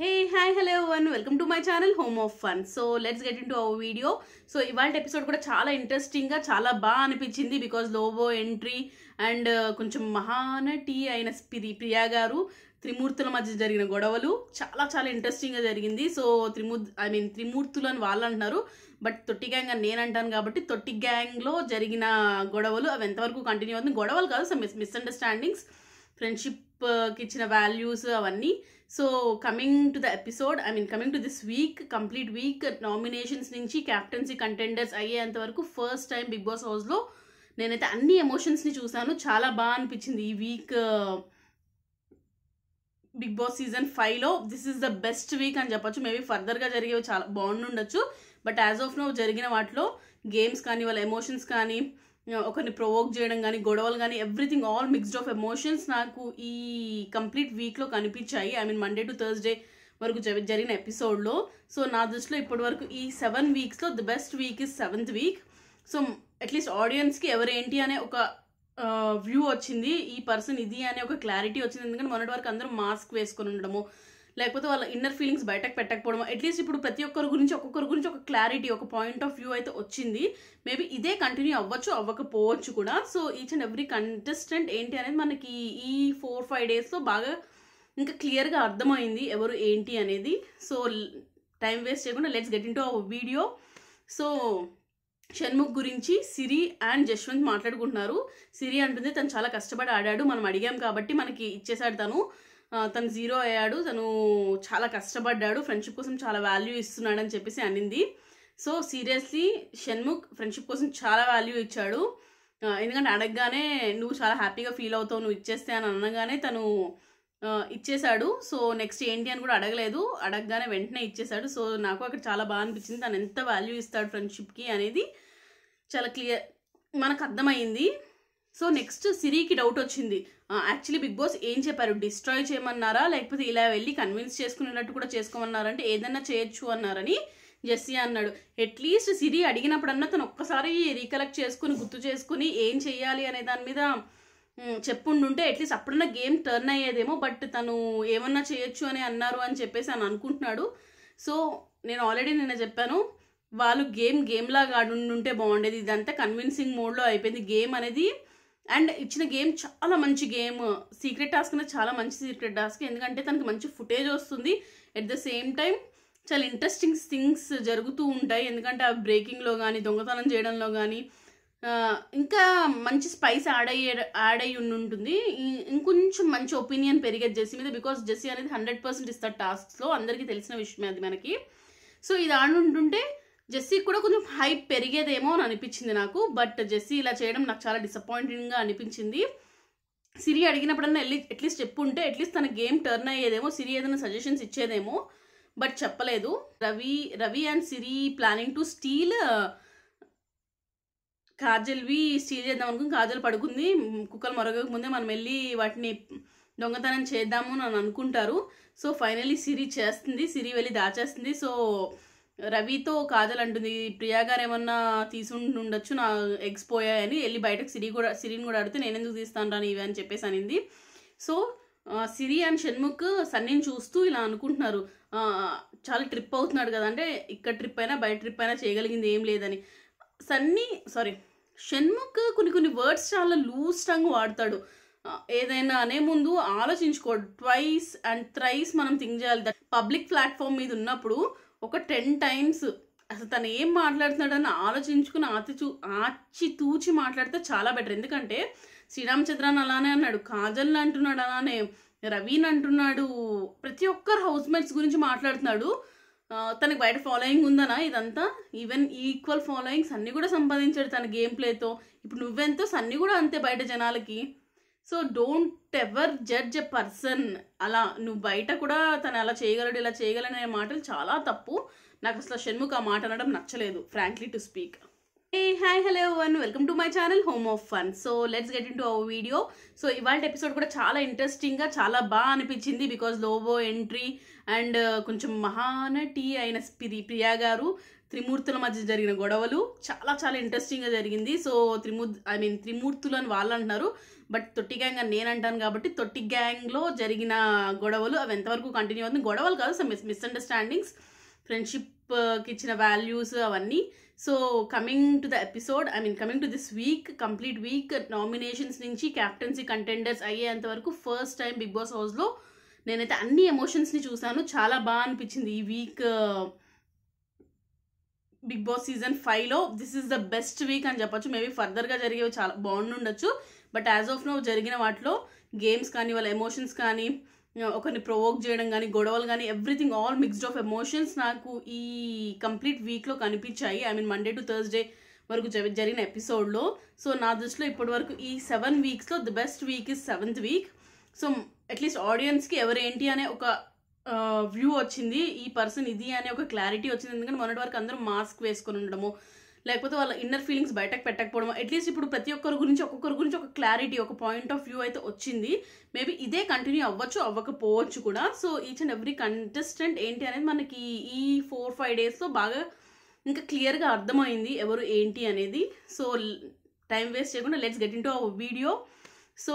hey hi hello one welcome to my channel Home of Fun so let's get into our video so ఇవాళ episode కూడా చాలా ఇంట్రెస్టింగ్గా చాలా బాగా అనిపించింది బికాజ్ లోబో ఎంట్రీ అండ్ కొంచెం మహానటి అయిన స్పిరి ప్రియా గారు త్రిమూర్తుల మధ్య జరిగిన గొడవలు చాలా చాలా ఇంట్రెస్టింగ్గా జరిగింది సో త్రిమూర్ ఐ మీన్ త్రిమూర్తులు అని వాళ్ళు అంటున్నారు బట్ తొట్టి గ్యాంగ్ అని నేను అంటాను కాబట్టి తొట్టి గ్యాంగ్లో జరిగిన గొడవలు అవి ఎంతవరకు కంటిన్యూ అవుతుంది గొడవలు కాదు సో మిస్ మిస్అండర్స్టాండింగ్స్ ఫ్రెండ్షిప్ కి ఇచ్చిన వాల్యూస్ అవన్నీ so coming to the episode I mean coming to this week complete week nominations నుంచి క్యాప్టెన్సీ కంటెండర్స్ అయ్యేంత వరకు ఫస్ట్ టైం బిగ్ బాస్ హౌస్లో నేనైతే అన్ని ఎమోషన్స్ని చూశాను చాలా బాగా అనిపించింది ఈ వీక్ బిగ్ బాస్ సీజన్ ఫైవ్లో this is the best week అని చెప్పొచ్చు మేబీ ఫర్దర్గా జరిగేవి చాలా బాగుండొచ్చు బట్ యాజ్ ఆఫ్ నో జరిగిన వాటిలో గేమ్స్ కానీ వాళ్ళ ఎమోషన్స్ కానీ ఒకరిని ప్రొవోక్ చేయడం కానీ గొడవలు కానీ everything all mixed of emotions నాకు ఈ కంప్లీట్ వీక్లో కనిపించాయి I mean Monday to Thursday వరకు జ జరిగిన ఎపిసోడ్లో సో నా దృష్టిలో ఇప్పటి వరకు ఈ సెవెన్ వీక్స్లో the best week is seventh week so at least ఆడియన్స్కి ఎవరేంటి అనే ఒక వ్యూ వచ్చింది ఈ పర్సన్ ఇది అనే ఒక క్లారిటీ వచ్చింది ఎందుకంటే మొన్నటి వరకు అందరూ మాస్క్ వేసుకొని ఉండడము లేకపోతే వాళ్ళ ఇన్నర్ ఫీలింగ్స్ బయటకు పెట్టకపోవడం అట్లీస్ట్ ఇప్పుడు ప్రతి ఒక్కరి గురించి ఒక్కొక్కరి గురించి ఒక క్లారిటీ ఒక పాయింట్ ఆఫ్ వ్యూ అయితే వచ్చింది మేబీ ఇదే కంటిన్యూ అవ్వచ్చు అవ్వకపోవచ్చు కూడా so each and every contestant ఏంటి అనేది మనకి ఈ ఫోర్ ఫైవ్ డేస్లో బాగా ఇంకా క్లియర్గా అర్థమైంది ఎవరు ఏంటి అనేది సో టైం వేస్ట్ చేయకుండా let's get into our video so Shanmukh గురించి సిరి అండ్ జశ్వంత్ మాట్లాడుకుంటున్నారు సిరి అంటుంది తను చాలా కష్టపడి ఆడాడు మనం అడిగాం కాబట్టి మనకి ఇచ్చేసాడు తను తను జీరో అయ్యాడు తను చాలా కష్టపడ్డాడు ఫ్రెండ్షిప్ కోసం చాలా వాల్యూ ఇస్తున్నాడు అని చెప్పేసి అనింది సో సీరియస్లీ షణ్ముఖ్ ఫ్రెండ్షిప్ కోసం చాలా వాల్యూ ఇచ్చాడు ఎందుకంటే అడగగానే నువ్వు చాలా హ్యాపీగా ఫీల్ అవుతావు నువ్వు ఇచ్చేస్తే అని అనగానే తను ఇచ్చేశాడు సో నెక్స్ట్ ఏంటి అని కూడా అడగలేదు అడగగానే వెంటనే ఇచ్చేశాడు సో నాకు అక్కడ చాలా బాగా అనిపించింది తను ఎంత వాల్యూ ఇస్తాడు ఫ్రెండ్షిప్కి అనేది చాలా క్లియర్ మనకు అర్థమైంది సో నెక్స్ట్ సిరికి డౌట్ వచ్చింది యాక్చువల్లీ బిగ్ బాస్ ఏం చెప్పారు డిస్ట్రాయ్ చేయమన్నారా లేకపోతే ఇలా వెళ్ళి కన్విన్స్ చేసుకునేటట్టు కూడా చేసుకోమన్నారంటే ఏదన్నా చేయొచ్చు అన్నారని జెస్సీ అన్నాడు అట్లీస్ట్ సిరి అడిగినప్పుడన్నా తను ఒక్కసారి రీకలెక్ట్ చేసుకుని గుర్తు చేసుకుని ఏం చేయాలి అనే దాని మీద చెప్పుండుంటే అట్లీస్ట్ అప్పుడన్నా గేమ్ టర్న్ అయ్యేదేమో బట్ తను ఏమన్నా చేయొచ్చు అని అన్నారు అని చెప్పేసి అని అనుకుంటున్నాడు సో నేను ఆల్రెడీ నిన్న చెప్పాను వాళ్ళు గేమ్ గేమ్లాగా ఆడుండుంటే బాగుండేది ఇదంతా కన్విన్సింగ్ మోడ్లో అయిపోయింది గేమ్ అనేది అండ్ ఇచ్చిన గేమ్ చాలా మంచి గేమ్ సీక్రెట్ టాస్క్ అనేది చాలా మంచి సీక్రెట్ టాస్క్ ఎందుకంటే తనకి మంచి ఫుటేజ్ వస్తుంది ఎట్ ద సేమ్ టైం చాలా ఇంట్రెస్టింగ్ థింగ్స్ జరుగుతూ ఉంటాయి ఎందుకంటే ఆ బ్రేకింగ్లో కానీ దొంగతనం చేయడంలో కానీ ఇంకా మంచి స్పైస్ యాడ్ అయ్యే యాడ్ అయ్యి ఉంటుంది ఇంకొంచెం మంచి ఒపీనియన్ పెరిగేది జెస్సీ మీద బికాస్ జెస్సీ అనేది హండ్రెడ్ పర్సెంట్ ఇస్తారు టాస్క్లో అందరికీ తెలిసిన విషయం అది మనకి సో ఇది ఆడుంటుంటే జెస్సీ కూడా కొంచెం హైప్ పెరిగేదేమో అని అనిపించింది నాకు బట్ జెస్సీ ఇలా చేయడం నాకు చాలా డిసప్పాయింటింగ్గా అనిపించింది సిరి అడిగినప్పుడన్నా వెళ్ళి అట్లీస్ట్ చెప్పుంటే అట్లీస్ట్ తన గేమ్ టర్న్ అయ్యేదేమో సిరి ఏదైనా సజెషన్స్ ఇచ్చేదేమో బట్ చెప్పలేదు Ravi Ravi and Siri planning to steal కాజల్వి స్టీల్ చేద్దాం అనుకుని కాజల్ పడుకుంది కుక్కలు మరొక ముందే మనం వెళ్ళి వాటిని దొంగతనం చేద్దాము అని అనుకుంటారు సో ఫైనలీ సిరి చేస్తుంది సిరి వెళ్ళి దాచేస్తుంది సో రవితో కాజల్ అంటుంది ప్రియా గారు ఏమన్నా తీసుండొచ్చు నా ఎగ్స్ పోయాయని వెళ్ళి బయటకు సిరి కూడా సిరిని కూడా అడిగితే నేను ఎందుకు తీస్తాను రాని ఇవి అని చెప్పేసి అనింది సో సిరి అండ్ షణ్ముఖ్ సన్నీని చూస్తూ ఇలా అనుకుంటున్నారు చాలా ట్రిప్ అవుతున్నాడు కదా అంటే ఇక్కడ ట్రిప్ అయినా బయట ట్రిప్ అయినా చేయగలిగింది ఏం లేదని సన్నీ సారీ షణ్ముఖ్ కొన్ని కొన్ని వర్డ్స్ చాలా లూజ్ టంగ్ వాడతాడు ఏదైనా అనే ముందు ఆలోచించుకోడు ట్వైస్ అండ్ థ్రైస్ మనం థింక్ చేయాలి పబ్లిక్ ప్లాట్ఫామ్ మీద ఉన్నప్పుడు ఒక టెన్ టైమ్స్ అసలు తను ఏం మాట్లాడుతున్నాడని ఆలోచించుకుని ఆతి ఆచి ఆచితూచి మాట్లాడితే చాలా బెటర్ ఎందుకంటే శ్రీరామచంద్రాన్ని అలానే అన్నాడు కాజల్ని అంటున్నాడు అలానే రవీన్ అంటున్నాడు ప్రతి ఒక్కరు హౌస్ మేట్స్ గురించి మాట్లాడుతున్నాడు తనకి బయట ఫాలోయింగ్ ఉందనా ఇదంతా ఈవెన్ ఈక్వల్ ఫాలోయింగ్స్ అన్నీ కూడా సంపాదించాడు తన గేమ్ ప్లేతో ఇప్పుడు నువ్వెంతో సన్నీ కూడా అంతే బయట జనాలకి so don't ever judge a person అలా నువ్వు బయట కూడా తను అలా చేయగలడు ఇలా చేయగలడు అనే మాటలు చాలా తప్పు నాకు అసలు షణ్ముఖ ఆ మాట అనడం నచ్చలేదు frankly to speak hey hi hello one welcome to my channel Home of Fun so let's get into our video so ఇవాళ ఎపిసోడ్ కూడా చాలా ఇంట్రెస్టింగ్గా చాలా బాగా అనిపించింది బికాజ్ లోవో ఎంట్రీ అండ్ కొంచెం మహానటి అయిన స్పిరి ప్రియా గారు త్రిమూర్తుల మధ్య జరిగిన గొడవలు చాలా చాలా ఇంట్రెస్టింగ్గా జరిగింది సో త్రిమూర్ ఐ మీన్ త్రిమూర్తులు అని వాళ్ళు అంటున్నారు బట్ తొట్టి గ్యాంగ్ అని నేను అంటాను కాబట్టి తొట్టి గ్యాంగ్లో జరిగిన గొడవలు అవి ఎంతవరకు కంటిన్యూ అవుతుంది గొడవలు కాదు సో మిస్ మిస్అండర్స్టాండింగ్స్ ఫ్రెండ్షిప్కి ఇచ్చిన వాల్యూస్ అవన్నీ so coming to the episode I mean coming to this week complete week nominations నుంచి క్యాప్టెన్సీ కంటెండర్స్ అయ్యేంతవరకు ఫస్ట్ టైం బిగ్ బాస్ హౌస్లో నేనైతే అన్ని ఎమోషన్స్ని చూశాను చాలా బాగా అనిపించింది ఈ వీక్ బిగ్ బాస్ సీజన్ ఫైవ్లో this is the best week అని చెప్పొచ్చు మేబీ ఫర్దర్గా జరిగేవి చాలా బాగుండొచ్చు బట్ యాజ్ ఆఫ్ నో జరిగిన వాటిలో గేమ్స్ కానీ వాళ్ళ ఎమోషన్స్ కానీ ఒకరిని ప్రొవోక్ చేయడం కానీ గొడవలు కానీ everything all mixed of emotions నాకు ఈ కంప్లీట్ వీక్లో కనిపించాయి I mean Monday to Thursday వరకు జరిగిన ఎపిసోడ్లో సో నా దృష్టిలో ఇప్పటి వరకు ఈ సెవెన్ వీక్స్లో the best week is seventh week so at least ఆడియన్స్కి ఎవరేంటి అనే ఒక వ్యూ వచ్చింది ఈ పర్సన్ ఇది అనే ఒక క్లారిటీ వచ్చింది ఎందుకంటే మొన్నటి వరకు అందరూ మాస్క్ వేసుకొని ఉండడము లేకపోతే వాళ్ళ ఇన్నర్ ఫీలింగ్స్ బయటకు పెట్టకపోవడం అట్లీస్ట్ ఇప్పుడు ప్రతి ఒక్కరి గురించి ఒక్కొక్కరి గురించి ఒక క్లారిటీ ఒక పాయింట్ ఆఫ్ వ్యూ అయితే వచ్చింది మేబీ ఇదే కంటిన్యూ అవ్వచ్చు అవ్వకపోవచ్చు కూడా so each and every contestant ఏంటి అనేది మనకి ఈ ఫోర్ ఫైవ్ డేస్లో బాగా ఇంకా క్లియర్గా అర్థమైంది ఎవరు ఏంటి అనేది సో టైం వేస్ట్ చేయకుండా let's get into video so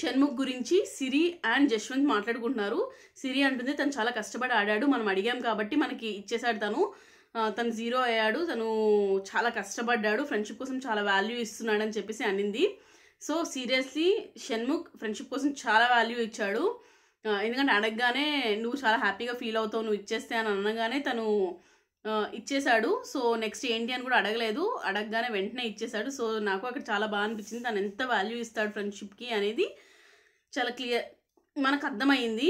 Shanmukh గురించి సిరి అండ్ జశ్వంత్ మాట్లాడుకుంటున్నారు సిరి అంటుంది తను చాలా కష్టపడి ఆడాడు మనం అడిగాం కాబట్టి మనకి ఇచ్చేసాడు తను తను జీరో అయ్యాడు తను చాలా కష్టపడ్డాడు ఫ్రెండ్షిప్ కోసం చాలా వాల్యూ ఇస్తున్నాడని చెప్పేసి అనింది సో సీరియస్లీ షణ్ముఖ్ ఫ్రెండ్షిప్ కోసం చాలా వాల్యూ ఇచ్చాడు ఎందుకంటే అడగగానే నువ్వు చాలా హ్యాపీగా ఫీల్ అవుతావు నువ్వు ఇచ్చేస్తే అని అనగానే తను ఇచ్చేశాడు సో నెక్స్ట్ ఏంటి అని కూడా అడగలేదు అడగగానే వెంటనే ఇచ్చేశాడు సో నాకు అక్కడ చాలా బాగా అనిపించింది తను ఎంత వాల్యూ ఇస్తాడు ఫ్రెండ్షిప్కి అనేది చాలా క్లియర్ మనకు అర్థమైంది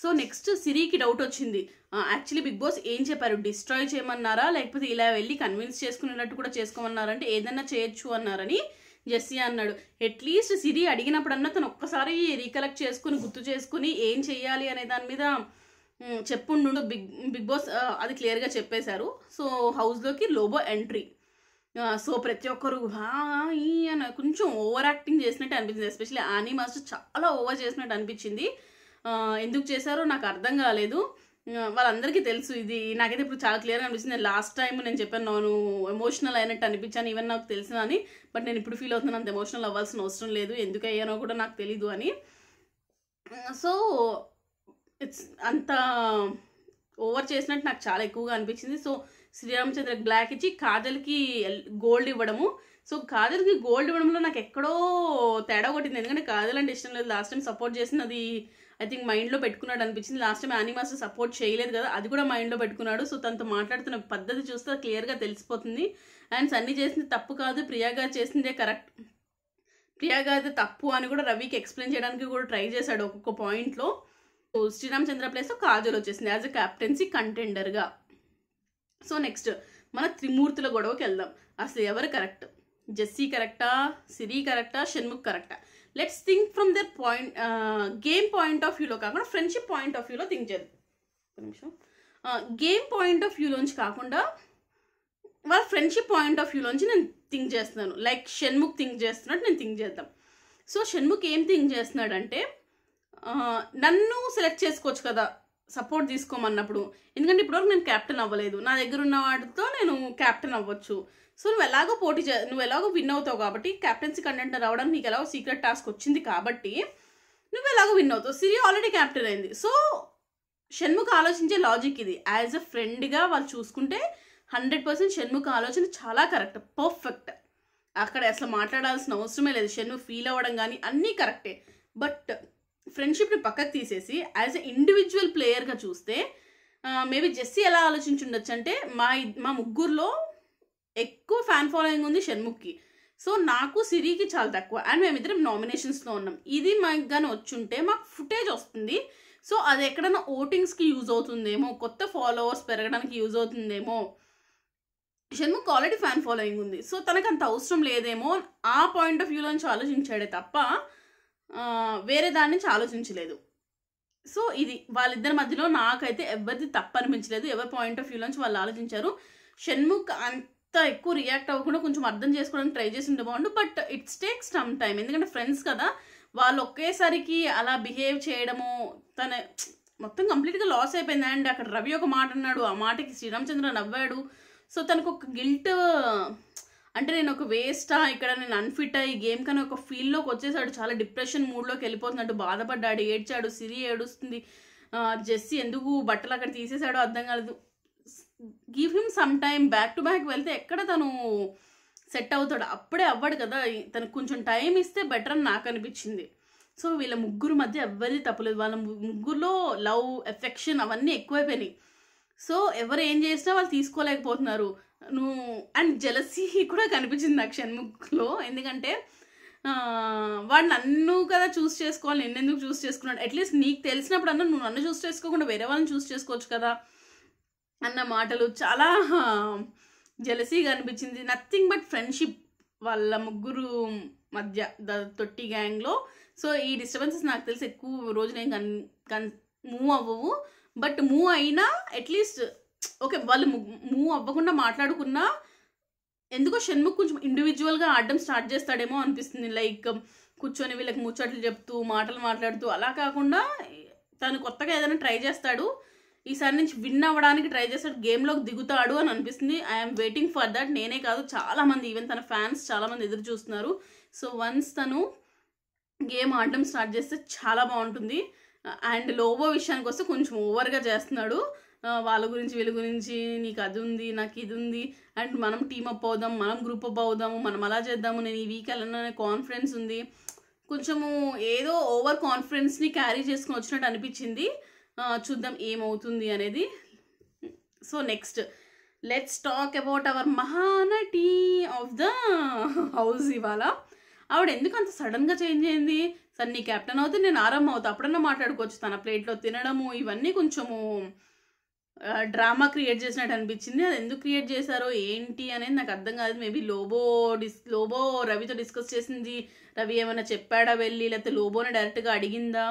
సో నెక్స్ట్ సిరికి డౌట్ వచ్చింది యాక్చువల్లీ బిగ్ బాస్ ఏం చెప్పారు డిస్ట్రాయ్ చేయమన్నారా లేకపోతే ఇలా వెళ్ళి కన్విన్స్ చేసుకునేటట్టు కూడా చేసుకోమన్నారంటే ఏదైనా చేయొచ్చు అన్నారని జెస్సీ అన్నాడు అట్లీస్ట్ సిరి అడిగినప్పుడన్నా తను ఒక్కసారి రీకలెక్ట్ చేసుకుని గుర్తు చేసుకుని ఏం చేయాలి అనే దాని మీద చెప్పుండు బిగ్ బిగ్ బాస్ అది క్లియర్గా చెప్పేశారు సో హౌస్లోకి లోబో ఎంట్రీ సో ప్రతి ఒక్కరు అని కొంచెం ఓవర్ యాక్టింగ్ చేసినట్టు అనిపించింది ఎస్పెషల్లీ ఆనీ మాస్టర్ చాలా ఓవర్ చేసినట్టు అనిపించింది ఎందుకు చేశారో నాకు అర్థం కాలేదు వాళ్ళందరికీ తెలుసు ఇది నాకైతే ఇప్పుడు చాలా క్లియర్గా అనిపిస్తుంది లాస్ట్ టైం నేను చెప్పాను నేను ఎమోషనల్ అయినట్టు అనిపించాను ఈవెన్ నాకు తెలిసిన అని బట్ నేను ఇప్పుడు ఫీల్ అవుతున్నాను అంత ఎమోషనల్ అవ్వాల్సిన అవసరం లేదు ఎందుకు అయ్యానో కూడా నాకు తెలీదు అని సో ఇట్స్ అంత ఓవర్ చేసినట్టు నాకు చాలా ఎక్కువగా అనిపించింది సో శ్రీరామచంద్రకి బ్లాక్ ఇచ్చి కాజల్కి గోల్డ్ ఇవ్వడము సో కాజల్కి గోల్డ్ ఇవ్వడంలో నాకు ఎక్కడో తేడా కొట్టింది ఎందుకంటే కాజల్ అంటే ఇష్టం లేదు లాస్ట్ టైం సపోర్ట్ అది ఐ థింక్ మైండ్లో పెట్టుకున్నాడు అనిపించింది లాస్ట్ టైం యానిమాస్ సపోర్ట్ చేయలేదు కదా అది కూడా మైండ్లో పెట్టుకున్నాడు సో తనతో మాట్లాడుతున్న పద్ధతి చూస్తే క్లియర్గా తెలిసిపోతుంది అండ్ సన్నీ చేసింది తప్పు కాదు ప్రియాగా గారు చేసిందే కరెక్ట్ ప్రియా గారి తప్పు అని కూడా రవికి ఎక్స్ప్లెయిన్ చేయడానికి కూడా ట్రై చేశాడు ఒక్కొక్క పాయింట్లో సో శ్రీరామచంద్ర ప్లేస్ కాజల్ వచ్చేసింది యాజ్ అ క్యాప్టెన్సీ కంటెండర్గా సో నెక్స్ట్ మన త్రిమూర్తుల గొడవకి వెళ్దాం అసలు ఎవరు కరెక్ట్ జెస్సీ కరెక్టా సిరి కరెక్టా షణ్ముఖ్ కరెక్టా let's think from their point game point of వ్యూలో కాకుండా ఫ్రెండ్షిప్ పాయింట్ ఆఫ్ వ్యూలో థింక్ చేద్దాం నిమిషం గేమ్ పాయింట్ ఆఫ్ వ్యూలోంచి కాకుండా వాళ్ళ ఫ్రెండ్షిప్ పాయింట్ ఆఫ్ వ్యూలోంచి నేను థింక్ చేస్తున్నాను లైక్ షణ్ముఖ్ థింక్ చేస్తున్నట్టు నేను థింక్ చేద్దాం సో షణ్ముఖ్ ఏం థింక్ చేస్తున్నాడంటే uh, నన్ను సెలెక్ట్ చేసుకోవచ్చు కదా సపోర్ట్ తీసుకోమన్నప్పుడు ఎందుకంటే ఇప్పటివరకు నేను క్యాప్టెన్ అవ్వలేదు నా దగ్గర ఉన్న వాటితో నేను క్యాప్టెన్ అవ్వచ్చు సో నువ్వు ఎలాగో పోటీ చే నువ్వు ఎలాగో విన్ అవుతావు కాబట్టి క్యాప్టెన్సీ కంటెంట్ రావడానికి నీకు ఎలాగో సీక్రెట్ టాస్క్ వచ్చింది కాబట్టి నువ్వు ఎలాగో విన్ అవుతావు సిరి ఆల్రెడీ క్యాప్టెన్ అయింది సో షణ్ముఖ ఆలోచించే లాజిక్ ఇది యాజ్ అ ఫ్రెండ్గా వాళ్ళు చూసుకుంటే హండ్రెడ్ పర్సెంట్ షణ్ముఖ ఆలోచన చాలా కరెక్ట్ పర్ఫెక్ట్ అక్కడ అసలు మాట్లాడాల్సిన అవసరమే లేదు షణ్ముఖ్ ఫీల్ అవ్వడం కానీ అన్నీ కరెక్టే బట్ ఫ్రెండ్షిప్ని పక్కకు తీసేసి యాజ్ ఎ ఇండివిజువల్ ప్లేయర్గా చూస్తే మేబీ జెస్సీ ఎలా ఆలోచించుండొచ్చు అంటే మా మా ముగ్గురులో ఎక్కువ ఫ్యాన్ ఫాలోయింగ్ ఉంది షణ్ముఖ్కి సో నాకు సిరికి చాలా తక్కువ అండ్ మేమిద్దరం నామినేషన్స్లో ఉన్నాం ఇది మాకు కానీ వచ్చుంటే మాకు ఫుటేజ్ వస్తుంది సో అది ఎక్కడైనా ఓటింగ్స్కి యూజ్ అవుతుందేమో కొత్త ఫాలోవర్స్ పెరగడానికి యూజ్ అవుతుందేమో షణ్ముఖ్ ఆల్రెడీ ఫ్యాన్ ఫాలోయింగ్ ఉంది సో తనకు అంత అవసరం లేదేమో ఆ పాయింట్ ఆఫ్ వ్యూలో నుంచి ఆలోచించాడే తప్ప వేరే దాని నుంచి ఆలోచించలేదు సో ఇది వాళ్ళిద్దరి మధ్యలో నాకైతే ఎవరిది తప్పనిపించలేదు ఎవరి పాయింట్ ఆఫ్ వ్యూలో నుంచి వాళ్ళు ఆలోచించారు షణ్ముఖ్ అంత ఎక్కువ రియాక్ట్ అవ్వకుండా కొంచెం అర్థం చేసుకోవడానికి ట్రై చేసి ఉంటే బాగుండు బట్ ఇట్స్ టేక్స్ టమ్ టైం ఎందుకంటే ఫ్రెండ్స్ కదా వాళ్ళు ఒకేసారికి అలా బిహేవ్ చేయడము తన మొత్తం కంప్లీట్గా లాస్ అయిపోయింది అండ్ అక్కడ రవి ఒక మాట అన్నాడు ఆ మాటకి శ్రీరామచంద్ర నవ్వాడు సో తనకు ఒక గిల్ట్ అంటే నేను ఒక వేస్టా ఇక్కడ నేను అన్ఫిట్ అయ్యి గేమ్ కానీ ఒక ఫీల్డ్లోకి వచ్చేసాడు చాలా డిప్రెషన్ మూడ్లోకి వెళ్ళిపోతున్నట్టు బాధపడ్డాడు ఏడ్చాడు సిరి ఏడుస్తుంది జెస్సీ ఎందుకు బట్టలు అక్కడ తీసేశాడో అర్థం కాలేదు give him some time back to back వెళ్తే ఎక్కడ తను సెట్ అవుతాడు అప్పుడే అవ్వడు కదా తనకు కొంచెం టైం ఇస్తే బెటర్ అని నాకు అనిపించింది సో వీళ్ళ ముగ్గురు మధ్య ఎవరిది తప్పలేదు వాళ్ళ ముగ్గురులో లవ్ ఎఫెక్షన్ అవన్నీ ఎక్కువైపోయినాయి సో ఎవరు ఏం చేసినా వాళ్ళు తీసుకోలేకపోతున్నారు నువ్వు అండ్ జలసీ కూడా కనిపించింది నాకు షణ్ముఖ్లో ఎందుకంటే వాడు నన్ను కదా చూస్ చేసుకోవాలి నిన్నెందుకు చూస్ చేసుకున్నాడు అట్లీస్ట్ నీకు తెలిసినప్పుడు అన్న నువ్వు నన్ను చూస్ చేసుకోకుండా వేరే వాళ్ళని చూస్ చేసుకోవచ్చు కదా అన్న మాటలు చాలా జలసీగా అనిపించింది నథింగ్ బట్ ఫ్రెండ్షిప్ వాళ్ళ ముగ్గురు మధ్య ద తొట్టి గ్యాంగ్లో సో ఈ డిస్టర్బెన్సెస్ నాకు తెలిసి ఎక్కువ రోజున ఏం కన్ కన్ మూవ్ అవ్వవు బట్ మూవ్ అయినా అట్లీస్ట్ ఓకే వాళ్ళు మూవ్ అవ్వకుండా మాట్లాడుకున్నా ఎందుకో షణ్ముఖ్ కొంచెం ఇండివిజువల్గా ఆడడం స్టార్ట్ చేస్తాడేమో అనిపిస్తుంది లైక్ కూర్చొని వీళ్ళకి ముచ్చట్లు చెప్తూ మాటలు మాట్లాడుతూ అలా కాకుండా తను కొత్తగా ఏదైనా ట్రై చేస్తాడు ఈసారి నుంచి విన్ అవ్వడానికి ట్రై చేస్తాడు గేమ్లోకి దిగుతాడు అని అనిపిస్తుంది ఐఎమ్ వెయిటింగ్ ఫర్ దట్ నేనే కాదు చాలామంది ఈవెన్ తన ఫ్యాన్స్ చాలామంది ఎదురు చూస్తున్నారు సో వన్స్ తను గేమ్ ఆడడం స్టార్ట్ చేస్తే చాలా బాగుంటుంది అండ్ లోవో విషయానికి వస్తే కొంచెం ఓవర్గా చేస్తున్నాడు వాళ్ళ గురించి వీళ్ళ గురించి నీకు అది ఉంది నాకు ఇది ఉంది అండ్ మనం టీమ్ అప్ అవుదాం మనం గ్రూప్ అప్ అవుదాము మనం అలా చేద్దాము నేను ఈ వీక్ వెళ్ళిన కాన్ఫిడెన్స్ ఉంది కొంచెము ఏదో ఓవర్ కాన్ఫిడెన్స్ని క్యారీ చేసుకుని వచ్చినట్టు అనిపించింది చూద్దాం ఏమవుతుంది అనేది so next let's talk about our Mahanati of the house ఇవాళ ఆవిడ ఎందుకు అంత సడన్గా చేంజ్ అయింది సార్ నీ కెప్టెన్ అవుతే నేను ఆరంభం అవుతా అప్పుడన్నా మాట్లాడుకోవచ్చు తన ప్లేట్లో తినడము ఇవన్నీ కొంచెము డ్రామా క్రియేట్ చేసినట్టు అనిపించింది అది ఎందుకు క్రియేట్ చేశారో ఏంటి అనేది నాకు అర్థం కాదు మేబీ లోబో డిస్ లోబో రవితో డిస్కస్ చేసింది రవి ఏమైనా చెప్పాడా వెళ్ళి లేకపోతే లోబోని డైరెక్ట్గా అడిగిందా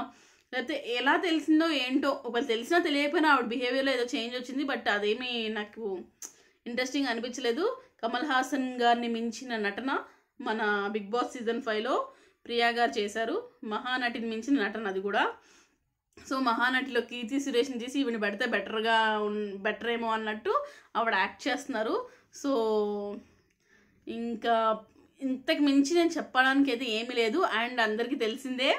లేకపోతే ఎలా తెలిసిందో ఏంటో ఒకవేళ తెలిసినా తెలియకపోయినా ఆవిడ బిహేవియర్లో ఏదో చేంజ్ వచ్చింది బట్ అదేమీ నాకు ఇంట్రెస్టింగ్ అనిపించలేదు కమల్ హాసన్ గారిని మించిన నటన మన బిగ్ బాస్ సీజన్ ఫైవ్లో ప్రియా గారు చేశారు మహానటిని మించిన నటన అది కూడా సో మహానటిలో కీర్తి సురేష్ని తీసి ఈవిని పెడితే బెటర్గా బెటర్ ఏమో అన్నట్టు ఆవిడ యాక్ట్ చేస్తున్నారు సో ఇంకా ఇంతకు మించి నేను చెప్పడానికి అయితే ఏమీ లేదు అండ్ అందరికీ తెలిసిందే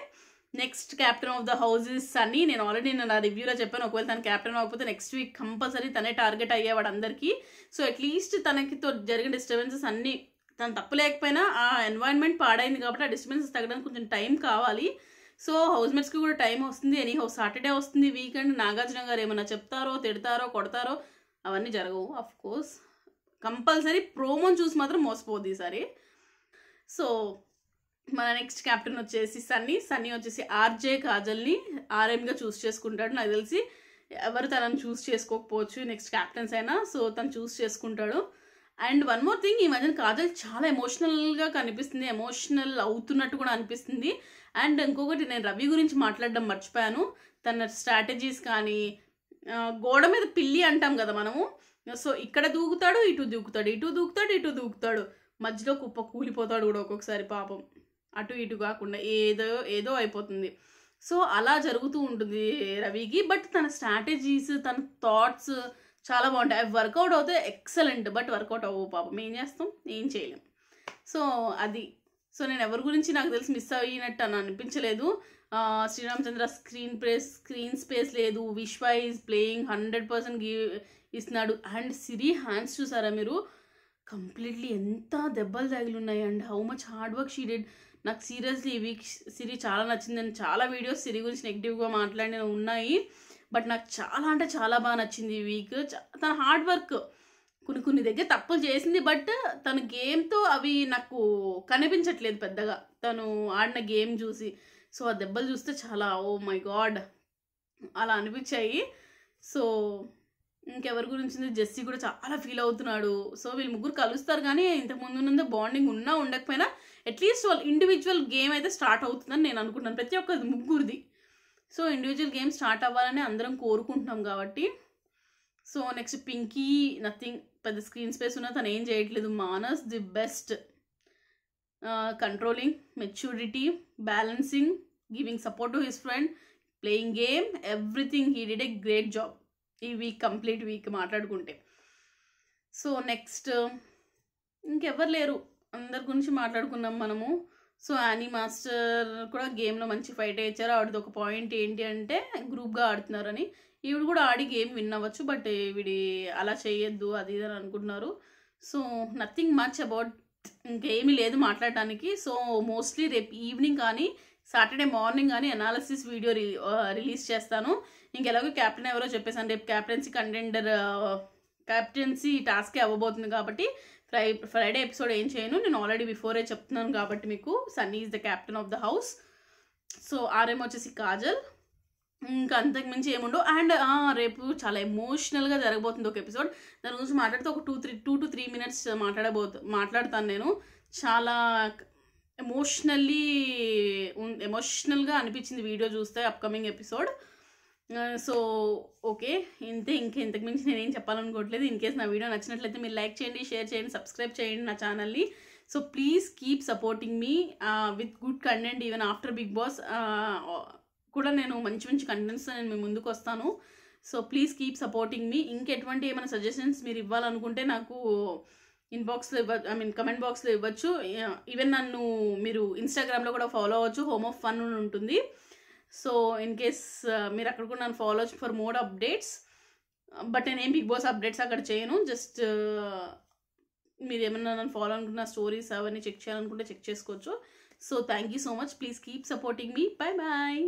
next captain of the is అని నేను ఆల్రెడీ నేను నా రివ్యూలో చెప్పాను ఒకవేళ తను క్యాప్టెన్ అవ్వకపోతే నెక్స్ట్ వీక్ కంపల్సరీ తనే టార్గెట్ అయ్యేవాడు అందరికీ సో అట్లీస్ట్ తనకి జరిగిన డిస్టర్బెన్సెస్ అన్నీ తను తప్పు లేకపోయినా ఆ ఎన్వైర్న్మెంట్ పాడైంది కాబట్టి ఆ డిస్టర్బెన్సెస్ తగ్గడానికి కొంచెం టైం కావాలి సో హౌస్ మేట్స్కి కూడా టైం వస్తుంది ఎనీ హౌస్ సాటర్డే వస్తుంది వీకెండ్ నాగార్జున గారు ఏమైనా చెప్తారో తిడతారో కొడతారో అవన్నీ జరగవు అఫ్ కోర్స్ కంపల్సరీ ప్రోమోని చూసి మాత్రం మోసపోద్ది ఈసారి సో మన నెక్స్ట్ క్యాప్టెన్ వచ్చేసి సన్నీ సన్నీ వచ్చేసి ఆర్జే కాజల్ని ఆర్ఎంగా చూస్ చేసుకుంటాడు నాకు తెలిసి ఎవరు తనని చూస్ చేసుకోకపోవచ్చు నెక్స్ట్ క్యాప్టెన్స్ అయినా సో తను చూస్ చేసుకుంటాడు అండ్ వన్ మోర్ థింగ్ ఈ మధ్యన కాజల్ చాలా ఎమోషనల్గా కనిపిస్తుంది ఎమోషనల్ అవుతున్నట్టు కూడా అనిపిస్తుంది అండ్ ఇంకొకటి నేను రవి గురించి మాట్లాడడం మర్చిపోయాను తన స్ట్రాటజీస్ కానీ గోడ మీద పిల్లి అంటాం కదా మనము సో ఇక్కడ దూకుతాడు ఇటు దూకుతాడు ఇటు దూకుతాడు ఇటు దూకుతాడు మధ్యలో కుప్ప కూలిపోతాడు కూడా ఒక్కొక్కసారి పాపం అటు ఇటు కాకుండా ఏదో ఏదో అయిపోతుంది సో అలా జరుగుతూ ఉంటుంది రవికి బట్ తన స్ట్రాటజీస్ తన థాట్స్ చాలా బాగుంటాయి అవి వర్కౌట్ అవుతే ఎక్సలెంట్ బట్ వర్కౌట్ అవ్వవు పాపం ఏం చేస్తాం ఏం చేయలేం సో అది సో నేను ఎవరి గురించి నాకు తెలిసి మిస్ అయినట్టు అని అనిపించలేదు Sreeramachandra screen place screen space లేదు Vishwa is playing hundred percent give ఇస్తున్నాడు అండ్ సిరి హ్యాండ్స్ చూసారా మీరు కంప్లీట్లీ ఎంత దెబ్బలు తగిలి ఉన్నాయి and how much hard work she did నాకు సీరియస్లీ ఈ వీక్ సిరి చాలా నచ్చింది నేను చాలా వీడియోస్ సిరి గురించి నెగిటివ్గా మాట్లాడిన ఉన్నాయి బట్ నాకు చాలా అంటే చాలా బాగా నచ్చింది ఈ వీక్ తన హార్డ్ వర్క్ కొన్ని కొన్ని దగ్గర తప్పులు చేసింది బట్ తన గేమ్తో అవి నాకు కనిపించట్లేదు పెద్దగా తను ఆడిన గేమ్ చూసి సో ఆ దెబ్బలు చూస్తే చాలా ఓ మై గాడ్ అలా అనిపించాయి సో ఇంకెవరి గురించి జెస్సీ కూడా చాలా ఫీల్ అవుతున్నాడు సో వీళ్ళు ముగ్గురు కలుస్తారు కానీ ఇంతకుముందు ఉన్నంత బాండింగ్ ఉన్నా ఉండకపోయినా అట్లీస్ట్ వాళ్ళు ఇండివిజువల్ గేమ్ అయితే స్టార్ట్ అవుతుందని నేను అనుకుంటున్నాను ప్రతి ఒక్క ముగ్గురిది సో ఇండివిజువల్ గేమ్ స్టార్ట్ అవ్వాలని అందరం కోరుకుంటున్నాం కాబట్టి సో నెక్స్ట్ పింకీ నథింగ్ పెద్ద స్క్రీన్ స్పేస్ ఉన్నా తను ఏం చేయట్లేదు Manas the best controlling maturity balancing giving support to his friend playing game everything he did a great job ఈ వీక్ కంప్లీట్ వీక్ మాట్లాడుకుంటే సో నెక్స్ట్ ఇంకెవరు లేరు అందరి గురించి మాట్లాడుకున్నాం మనము సో యానీ మాస్టర్ కూడా గేమ్లో మంచి ఫైట్ ఇచ్చారు ఆవిడది ఒక పాయింట్ ఏంటి అంటే గ్రూప్గా ఆడుతున్నారని ఈవిడ కూడా ఆడి గేమ్ విన్ అవ్వచ్చు బట్ వీడి అలా చేయొద్దు అది ఇది అని అనుకుంటున్నారు సో నథింగ్ మచ్ అబౌట్ ఇంకేమీ లేదు మాట్లాడటానికి సో మోస్ట్లీ రేపు ఈవినింగ్ కానీ సాటర్డే మార్నింగ్ కానీ అనాలిసిస్ వీడియో రిలీజ్ చేస్తాను ఇంకెలాగో క్యాప్టెన్ ఎవరో చెప్పేసాను రేపు క్యాప్టెన్సీ కంటెండర్ క్యాప్టెన్సీ టాస్కే అవ్వబోతుంది కాబట్టి ఫ్రై ఫ్రైడే ఎపిసోడ్ ఏం చేయను నేను ఆల్రెడీ బిఫోరే చెప్తున్నాను కాబట్టి మీకు Sunny is the captain of the house so ఆర్ఎం వచ్చేసి కాజల్ ఇంకా అంతకు మించి ఏముండవు అండ్ రేపు చాలా ఎమోషనల్గా జరగబోతుంది ఒక ఎపిసోడ్ దాని గురించి మాట్లాడితే ఒక two three two to three minutes మాట్లాడబో మాట్లాడతాను నేను చాలా ఎమోషనల్లీ ఎమోషనల్గా అనిపించింది వీడియో చూస్తే అప్కమింగ్ ఎపిసోడ్ సో ఓకే ఇంతే ఇంకా ఇంతకు మించి నేనేం చెప్పాలనుకోవట్లేదు ఇన్ కేస్ నా వీడియో నచ్చినట్లయితే మీరు లైక్ చేయండి షేర్ చేయండి సబ్స్క్రైబ్ చేయండి నా ఛానల్ని so please keep supporting me with good content even after Bigg Boss కూడా నేను మంచి మంచి కంటెంట్స్తో నేను మీ ముందుకు వస్తాను so please keep supporting me ఇంకెటువంటి ఏమైనా సజెషన్స్ మీరు ఇవ్వాలనుకుంటే నాకు ఇన్బాక్స్లో ఇవ్వ ఐ మీన్ కమెంట్ బాక్స్లో ఇవ్వచ్చు ఈవెన్ నన్ను మీరు ఇన్స్టాగ్రామ్లో కూడా ఫాలో అవ్వచ్చు హోమ్ ఆఫ్ ఫన్ ఉంటుంది సో ఇన్ కేస్ uh, మీరు అక్కడ కూడా నన్ను follow for more updates but నేనేం బిగ్ బాస్ అప్డేట్స్ అక్కడ చేయను జస్ట్ uh, మీరు ఏమన్నా నన్ను ఫాలో అనుకున్న స్టోరీస్ అవన్నీ చెక్ చేయాలనుకుంటే చెక్ చేసుకోవచ్చు so thank you so much please keep supporting me bye bye